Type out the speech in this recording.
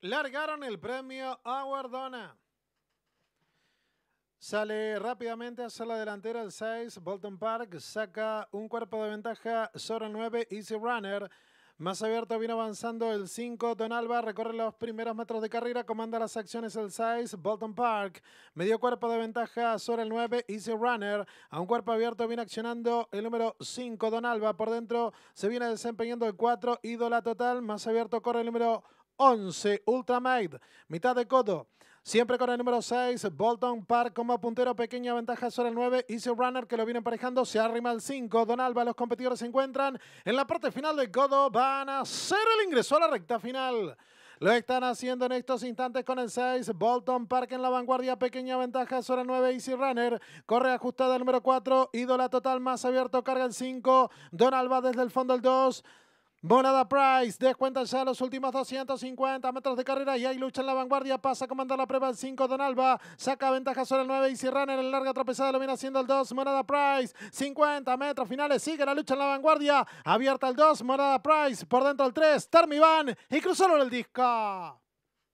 largaron el premio a Guardona. Sale rápidamente hacia la delantera el 6, Bolton Park, saca un cuerpo de ventaja sobre el 9, Easy Runner. Más abierto viene avanzando el 5, Don Alba. recorre los primeros metros de carrera, comanda las acciones el 6, Bolton Park. Medio cuerpo de ventaja sobre el 9, Easy Runner. A un cuerpo abierto viene accionando el número 5, Don Alba. Por dentro se viene desempeñando el 4, Ídola Total. Más abierto corre el número 11 Ultramate, mitad de codo. Siempre con el número 6, Bolton Park como puntero, pequeña ventaja sobre el 9, Easy Runner que lo viene emparejando, se arrima al 5, Don Alba, los competidores se encuentran en la parte final de Codo, van a hacer el ingreso a la recta final. Lo están haciendo en estos instantes con el 6. Bolton Park en la vanguardia. Pequeña ventaja sobre el 9. Easy Runner. Corre ajustada el número 4. Ídola total más abierto. Carga el 5. Don Alba desde el fondo el 2. Morada Price, descuenta ya los últimos 250 metros de carrera y ahí lucha en la vanguardia. Pasa a comandar la prueba el 5 Don Alba, Saca ventaja sobre el 9 y Runner en el larga tropezada. Lo viene haciendo el 2 Morada Price. 50 metros finales. Sigue la lucha en la vanguardia. Abierta el 2 Morada Price. Por dentro el 3 Termivan y cruzaron el disco.